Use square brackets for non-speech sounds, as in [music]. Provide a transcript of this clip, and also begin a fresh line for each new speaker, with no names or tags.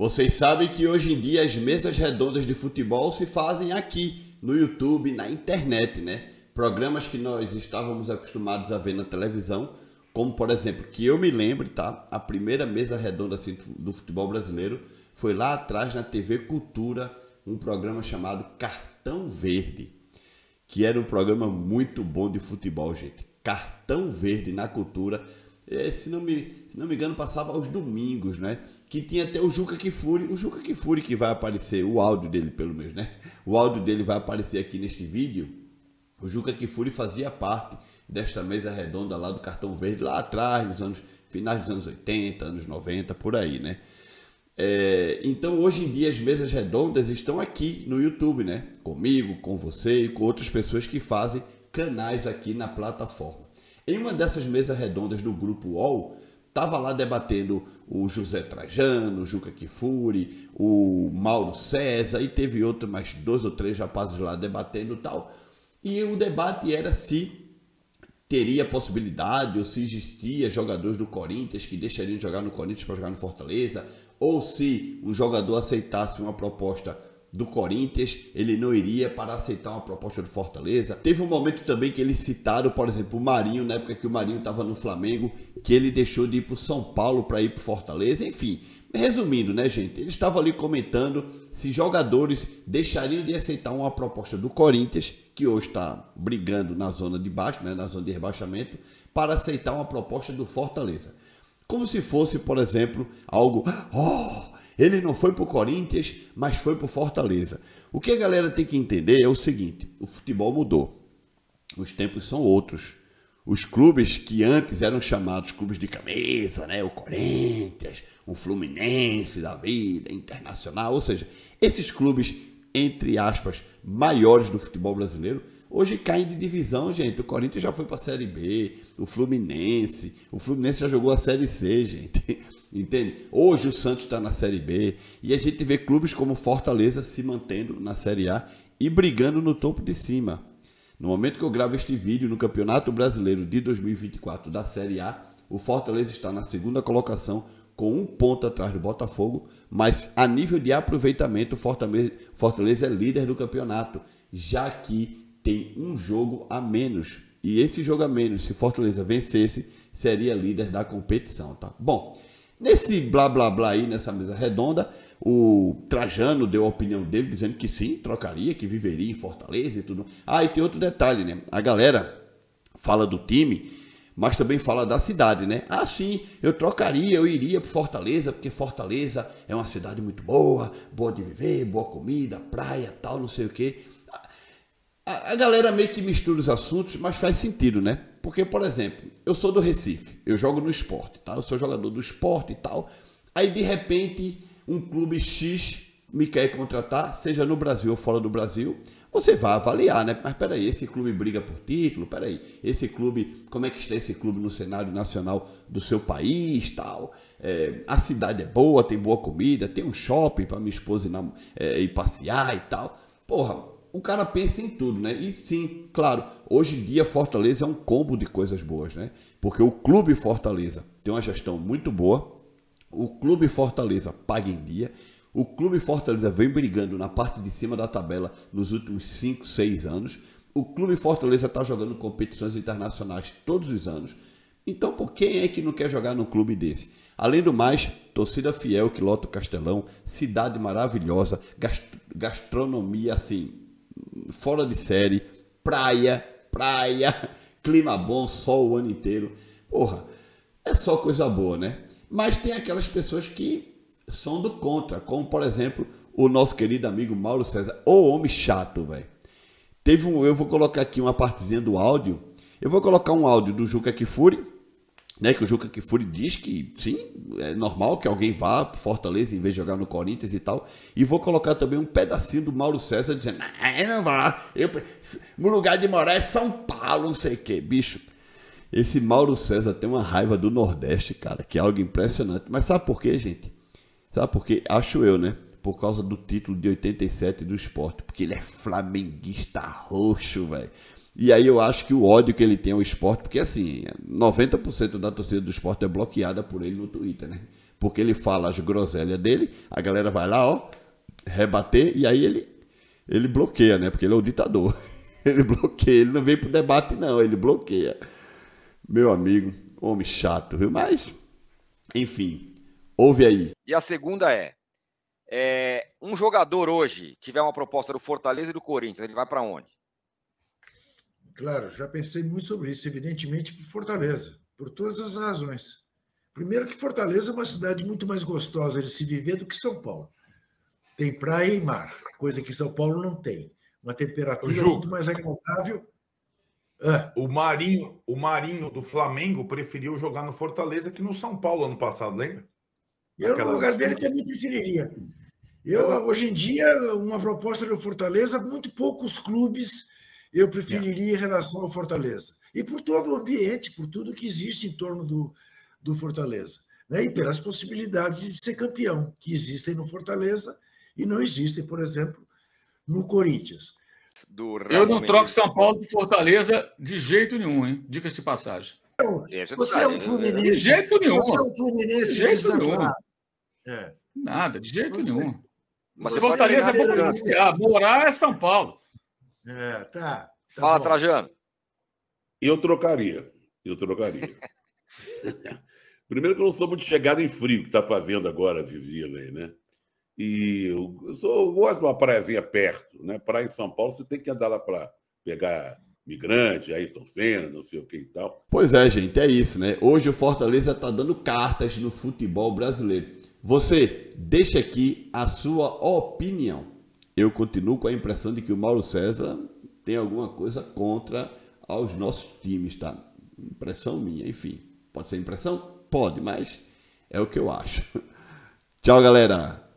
Vocês sabem que hoje em dia as mesas redondas de futebol se fazem aqui no YouTube, na internet, né? Programas que nós estávamos acostumados a ver na televisão, como por exemplo, que eu me lembro, tá? A primeira mesa redonda assim, do futebol brasileiro foi lá atrás na TV Cultura, um programa chamado Cartão Verde, que era um programa muito bom de futebol, gente. Cartão Verde na Cultura é, se, não me, se não me engano, passava aos domingos, né? Que tinha até o Juca Kifuri. O Juca Kifuri que vai aparecer, o áudio dele pelo menos, né? O áudio dele vai aparecer aqui neste vídeo. O Juca Kifuri fazia parte desta mesa redonda lá do Cartão Verde, lá atrás, nos anos finais dos anos 80, anos 90, por aí, né? É, então hoje em dia as mesas redondas estão aqui no YouTube, né? Comigo, com você e com outras pessoas que fazem canais aqui na plataforma. Em uma dessas mesas redondas do grupo UOL, estava lá debatendo o José Trajano, o Juca Kifuri, o Mauro César e teve outro mais dois ou três rapazes lá debatendo tal. E o debate era se teria possibilidade ou se existia jogadores do Corinthians que deixariam de jogar no Corinthians para jogar no Fortaleza, ou se um jogador aceitasse uma proposta do Corinthians, ele não iria para aceitar uma proposta do Fortaleza. Teve um momento também que eles citaram, por exemplo, o Marinho, na época que o Marinho estava no Flamengo, que ele deixou de ir para o São Paulo para ir para Fortaleza, enfim. Resumindo, né, gente? Ele estava ali comentando se jogadores deixariam de aceitar uma proposta do Corinthians, que hoje está brigando na zona de baixo, né, na zona de rebaixamento, para aceitar uma proposta do Fortaleza. Como se fosse, por exemplo, algo. Oh, ele não foi para o Corinthians, mas foi para o Fortaleza. O que a galera tem que entender é o seguinte: o futebol mudou. Os tempos são outros. Os clubes que antes eram chamados clubes de camisa, né? O Corinthians, o Fluminense da vida, Internacional, ou seja, esses clubes, entre aspas, maiores do futebol brasileiro, Hoje caem de divisão, gente. O Corinthians já foi para a Série B, o Fluminense. O Fluminense já jogou a Série C, gente. [laughs] Entende? Hoje o Santos está na Série B. E a gente vê clubes como Fortaleza se mantendo na Série A e brigando no topo de cima. No momento que eu gravo este vídeo, no Campeonato Brasileiro de 2024 da Série A, o Fortaleza está na segunda colocação, com um ponto atrás do Botafogo, mas a nível de aproveitamento, o Fortaleza é líder do campeonato, já que tem um jogo a menos. E esse jogo a menos, se Fortaleza vencesse, seria líder da competição, tá? Bom, nesse blá blá blá aí, nessa mesa redonda, o Trajano deu a opinião dele, dizendo que sim, trocaria, que viveria em Fortaleza e tudo. Ah, e tem outro detalhe, né? A galera fala do time, mas também fala da cidade, né? Ah, sim, eu trocaria, eu iria para Fortaleza, porque Fortaleza é uma cidade muito boa, boa de viver, boa comida, praia, tal, não sei o quê a, a galera meio que mistura os assuntos, mas faz sentido, né? Porque, por exemplo, eu sou do Recife, eu jogo no esporte, tá? Eu sou jogador do esporte e tal. Aí, de repente, um clube X me quer contratar, seja no Brasil ou fora do Brasil, você vai avaliar, né? Mas peraí, esse clube briga por título, peraí, esse clube, como é que está esse clube no cenário nacional do seu país, tal? É, a cidade é boa, tem boa comida, tem um shopping para minha esposa ir, na, é, ir passear e tal. Porra, o cara pensa em tudo, né? E sim, claro, hoje em dia Fortaleza é um combo de coisas boas, né? Porque o Clube Fortaleza tem uma gestão muito boa, o Clube Fortaleza paga em dia, o Clube Fortaleza vem brigando na parte de cima da tabela nos últimos 5, 6 anos, o Clube Fortaleza está jogando competições internacionais todos os anos. Então, por quem é que não quer jogar num clube desse? Além do mais, torcida fiel que lota o Castelão, cidade maravilhosa, gastronomia assim fora de série, praia, praia, [laughs] clima bom, sol o ano inteiro. Porra, é só coisa boa, né? Mas tem aquelas pessoas que são do contra, como por exemplo o nosso querido amigo Mauro César, o homem chato, velho. Teve um, eu vou colocar aqui uma partezinha do áudio. Eu vou colocar um áudio do Juca Kifuri né, que o Juca Kifuri diz que sim, é normal que alguém vá para Fortaleza em vez de jogar no Corinthians e tal. E vou colocar também um pedacinho do Mauro César dizendo: não, não vá, eu, no lugar de morar é São Paulo, não sei o que, bicho. Esse Mauro César tem uma raiva do Nordeste, cara, que é algo impressionante. Mas sabe por quê, gente? Sabe por quê? Acho eu, né? Por causa do título de 87 do esporte. Porque ele é flamenguista roxo, velho. E aí eu acho que o ódio que ele tem ao esporte, porque assim, 90% da torcida do esporte é bloqueada por ele no Twitter, né? Porque ele fala as groselhas dele, a galera vai lá, ó, rebater, e aí ele, ele bloqueia, né? Porque ele é o ditador. [laughs] Ele bloqueia, ele não vem pro debate, não, ele bloqueia. Meu amigo, homem chato, viu? Mas, enfim, ouve aí. E a segunda é, é um jogador hoje tiver uma proposta do Fortaleza e do Corinthians, ele vai para onde? Claro, já pensei muito sobre isso, evidentemente, por Fortaleza, por todas as razões. Primeiro que Fortaleza é uma cidade muito mais gostosa de se viver do que São Paulo. Tem praia e mar, coisa que São Paulo não tem. Uma temperatura Ju, muito mais agradável. Ah. O Marinho, o Marinho do Flamengo preferiu jogar no Fortaleza que no São Paulo ano passado, lembra? Eu Aquela no lugar dele também preferiria. Eu hoje em dia uma proposta do Fortaleza, muito poucos clubes eu é. preferiria em relação ao Fortaleza. E por todo o ambiente, por tudo que existe em torno do, do Fortaleza. Né? E pelas possibilidades de ser campeão que existem no Fortaleza e não existem, por exemplo, no Corinthians. eu não troco São Paulo por Fortaleza de jeito nenhum, hein? Dica de passagem. Então, você é um né? Fluminense. De jeito nenhum. Você é um Fluminense. De jeito nenhum. É. Nada, de jeito você, nenhum. Mas Fortaleza é, é Morar é São Paulo. É, tá. tá Fala, bom. Trajano. Eu trocaria. Eu trocaria. [laughs] Primeiro que eu não sou muito chegado em frio, que tá fazendo agora esses aí, né? E eu, sou, eu gosto de uma praiazinha perto, né? Praia em São Paulo, você tem que andar lá para pegar migrante, aí torcendo, não sei o que e tal. Pois é, gente, é isso, né? Hoje o Fortaleza tá dando cartas no futebol brasileiro. Você deixa aqui a sua opinião eu continuo com a impressão de que o Mauro César tem alguma coisa contra aos nossos times, tá? Impressão minha, enfim. Pode ser impressão? Pode, mas é o que eu acho. [laughs] Tchau, galera!